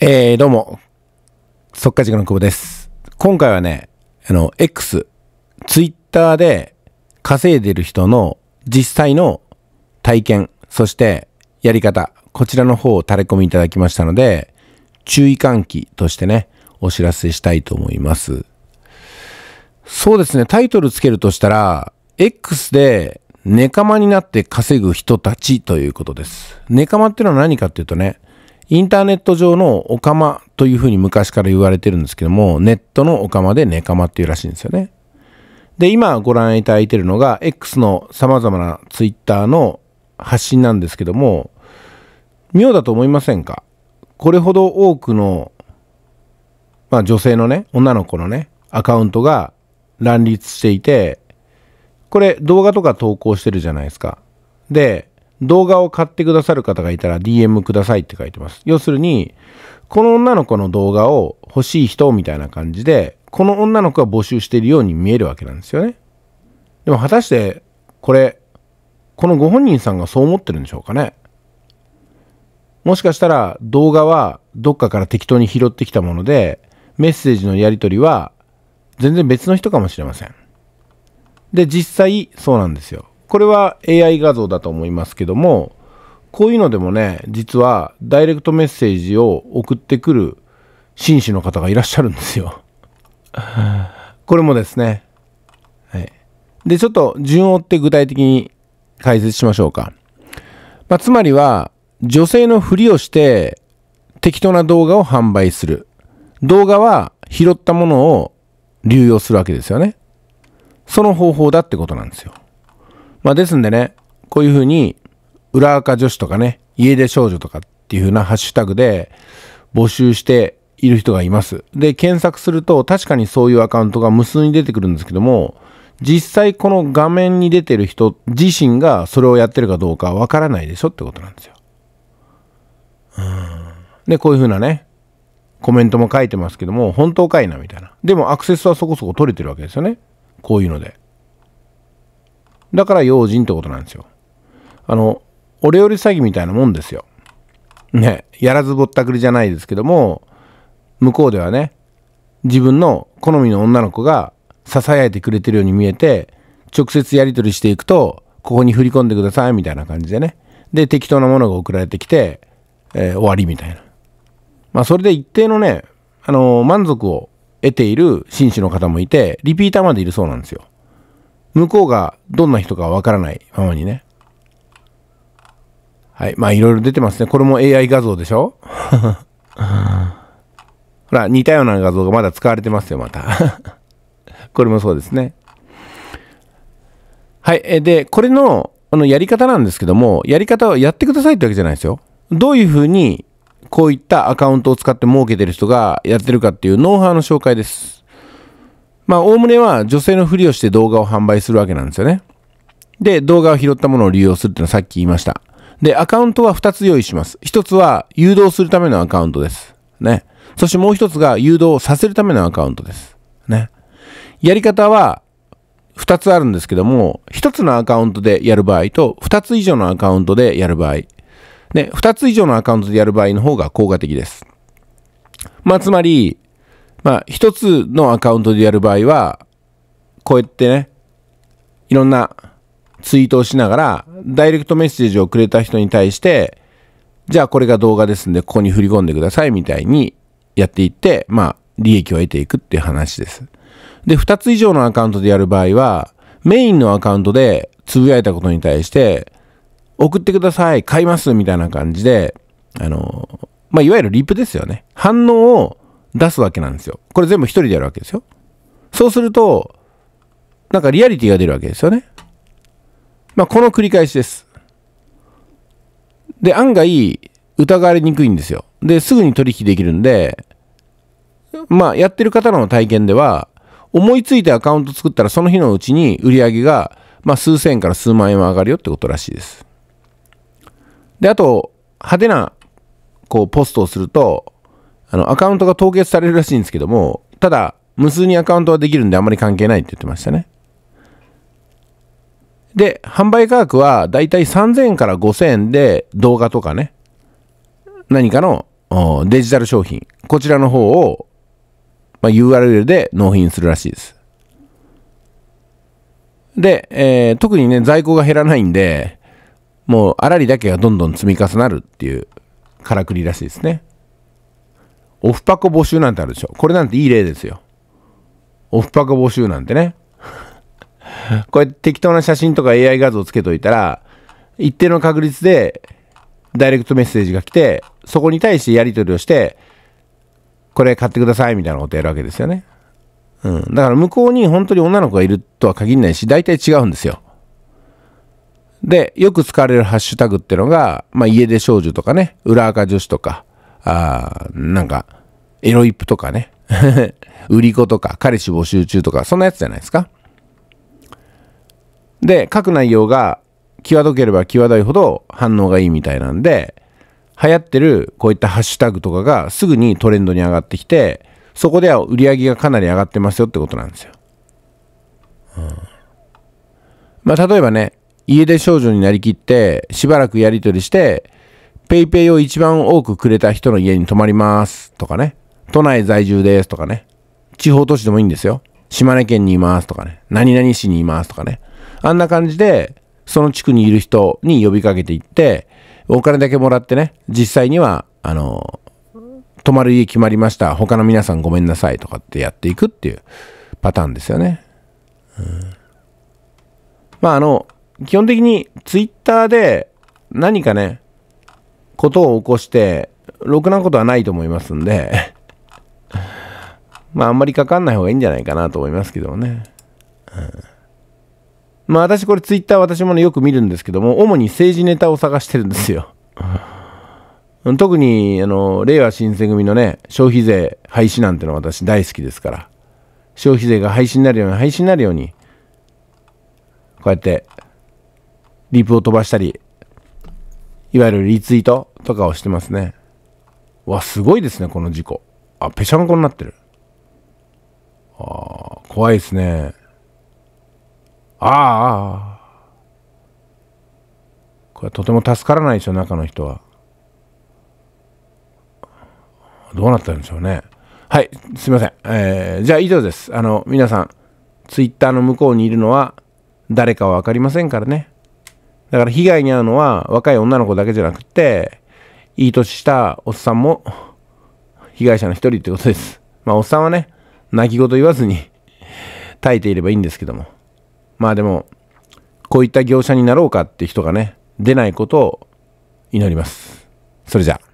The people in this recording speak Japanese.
えー、どうも、か稼塾の久保です。今回はね、あの、X、Twitter で稼いでる人の実際の体験、そしてやり方、こちらの方を垂れ込みいただきましたので、注意喚起としてね、お知らせしたいと思います。そうですね、タイトルつけるとしたら、X で、ネカマになって稼ぐ人たちということです。ネカマってのは何かっていうとね、インターネット上のオカマというふうに昔から言われてるんですけども、ネットのオカマでネカマっていうらしいんですよね。で、今ご覧いただいてるのが、X の様々なツイッターの発信なんですけども、妙だと思いませんかこれほど多くの、まあ女性のね、女の子のね、アカウントが乱立していて、これ動画とか投稿してるじゃないですか。で、動画を買ってくださる方がいたら DM くださいって書いてます。要するに、この女の子の動画を欲しい人みたいな感じで、この女の子が募集しているように見えるわけなんですよね。でも果たして、これ、このご本人さんがそう思ってるんでしょうかね。もしかしたら動画はどっかから適当に拾ってきたもので、メッセージのやり取りは全然別の人かもしれません。で、実際そうなんですよ。これは AI 画像だと思いますけども、こういうのでもね、実はダイレクトメッセージを送ってくる紳士の方がいらっしゃるんですよ。これもですね。はい。で、ちょっと順を追って具体的に解説しましょうか。まあ、つまりは、女性のふりをして適当な動画を販売する。動画は拾ったものを流用するわけですよね。その方法だってことなんですよ。まあ、ですんでね、こういうふうに、裏垢女子とかね、家出少女とかっていうふうなハッシュタグで募集している人がいます。で、検索すると確かにそういうアカウントが無数に出てくるんですけども、実際この画面に出てる人自身がそれをやってるかどうかわからないでしょってことなんですよ。うん。で、こういうふうなね、コメントも書いてますけども、本当かいなみたいな。でもアクセスはそこそこ取れてるわけですよね。こういうので。だから用心ってことなんですよ。あの、お料理詐欺みたいなもんですよ。ね、やらずぼったくりじゃないですけども、向こうではね、自分の好みの女の子が囁いてくれてるように見えて、直接やり取りしていくと、ここに振り込んでくださいみたいな感じでね。で、適当なものが送られてきて、えー、終わりみたいな。まあ、それで一定のね、あのー、満足を得ている紳士の方もいて、リピーターまでいるそうなんですよ。向こうがどんな人かわからないままにね。はい。まあ、いろいろ出てますね。これも AI 画像でしょ ほら、似たような画像がまだ使われてますよ、また これもそうですね。はい。で、これの、あの、やり方なんですけども、やり方はやってくださいってわけじゃないですよ。どういうふうに、こういったアカウントを使って儲けてる人がやってるかっていうノウハウの紹介です。まあ、おおむねは女性のふりをして動画を販売するわけなんですよね。で、動画を拾ったものを利用するっていうのはさっき言いました。で、アカウントは2つ用意します。1つは誘導するためのアカウントです。ね。そしてもう1つが誘導させるためのアカウントです。ね。やり方は2つあるんですけども、1つのアカウントでやる場合と、2つ以上のアカウントでやる場合。ね、2つ以上のアカウントでやる場合の方が効果的です。まあ、つまり、まあ、一つのアカウントでやる場合は、こうやってね、いろんなツイートをしながら、ダイレクトメッセージをくれた人に対して、じゃあこれが動画ですんで、ここに振り込んでくださいみたいにやっていって、まあ、利益を得ていくっていう話です。で、二つ以上のアカウントでやる場合は、メインのアカウントでつぶやいたことに対して、送ってください、買いますみたいな感じで、あの、まあ、いわゆるリプですよね。反応を出すわけなんですよ。これ全部一人でやるわけですよ。そうすると、なんかリアリティが出るわけですよね。まあ、この繰り返しです。で、案外、疑われにくいんですよ。で、すぐに取引できるんで、まあ、やってる方の体験では、思いついてアカウント作ったらその日のうちに売り上げが、まあ、数千円から数万円は上がるよってことらしいです。で、あと、派手な、こう、ポストをすると、あの、アカウントが凍結されるらしいんですけども、ただ、無数にアカウントはできるんであんまり関係ないって言ってましたね。で、販売価格はだいたい3000円から5000円で動画とかね、何かのデジタル商品、こちらの方を、まあ、URL で納品するらしいです。で、えー、特にね、在庫が減らないんで、もう、あらりだけがどんどん積み重なるっていうからくりらしいですね。オフパコ募集なんてあるでしょ。これなんていい例ですよ。オフパコ募集なんてね。こうやって適当な写真とか AI 画像つけといたら、一定の確率でダイレクトメッセージが来て、そこに対してやり取りをして、これ買ってくださいみたいなことやるわけですよね。うん。だから向こうに本当に女の子がいるとは限らないし、大体違うんですよ。で、よく使われるハッシュタグってのが、まあ、家出少女とかね、裏垢女子とか、あなんか、エロイップとかね、売り子とか、彼氏募集中とか、そんなやつじゃないですか。で、書く内容が、際どければ際どいほど反応がいいみたいなんで、流行ってるこういったハッシュタグとかがすぐにトレンドに上がってきて、そこでは売り上げがかなり上がってますよってことなんですよ。うん、まあ、例えばね、家出少女になりきって、しばらくやり取りして、ペイペイを一番多くくれた人の家に泊まりますとかね。都内在住ですとかね。地方都市でもいいんですよ。島根県にいますとかね。何々市にいますとかね。あんな感じで、その地区にいる人に呼びかけていって、お金だけもらってね、実際には、あの、泊まる家決まりました。他の皆さんごめんなさいとかってやっていくっていうパターンですよね。うん、まああの、基本的にツイッターで何かね、ことを起こして、ろくなことはないと思いますんで まああんまりかかんない方がいいんじゃないかなと思いますけどもね。うんまあ私これツイッター私もねよく見るんですけども、主に政治ネタを探してるんですよ。特に、あの、令和新選組のね、消費税廃止なんてのは私大好きですから、消費税が廃止になるように、廃止になるように、こうやって、リプを飛ばしたり、いわゆるリツイートとかをしてますね。わ、すごいですね、この事故。あ、ぺしゃんこになってる。ああ、怖いですね。ああ。これはとても助からないでしょ、中の人は。どうなったんでしょうね。はい、すいません。えー、じゃあ以上です。あの、皆さん、ツイッターの向こうにいるのは誰かはわかりませんからね。だから被害に遭うのは若い女の子だけじゃなくて、いい年したおっさんも被害者の一人ってことです。まあおっさんはね、泣き言言わずに耐えていればいいんですけども。まあでも、こういった業者になろうかって人がね、出ないことを祈ります。それじゃあ。